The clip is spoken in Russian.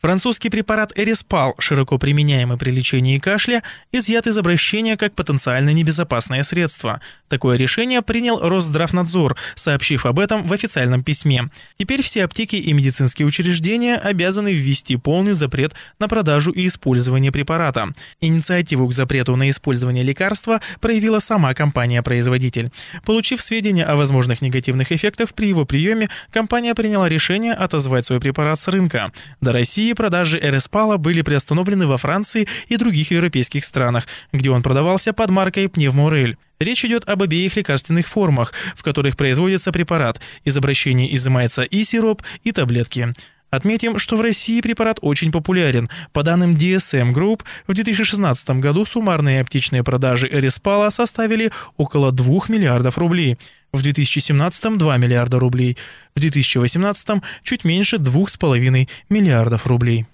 Французский препарат Эриспал, широко применяемый при лечении кашля, изъят из обращения как потенциально небезопасное средство. Такое решение принял Росздравнадзор, сообщив об этом в официальном письме. Теперь все аптеки и медицинские учреждения обязаны ввести полный запрет на продажу и использование препарата. Инициативу к запрету на использование лекарства проявила сама компания-производитель. Получив сведения о возможных негативных эффектах при его приеме, компания приняла решение отозвать свой препарат с рынка. До России России продажи Эреспала были приостановлены во Франции и других европейских странах, где он продавался под маркой Пневморель. Речь идет об обеих лекарственных формах, в которых производится препарат. Из обращения изымается и сироп, и таблетки. Отметим, что в России препарат очень популярен. По данным DSM Group, в 2016 году суммарные аптечные продажи Респала составили около 2 миллиардов рублей. В 2017 – 2 миллиарда рублей. В 2018 – чуть меньше 2,5 миллиардов рублей.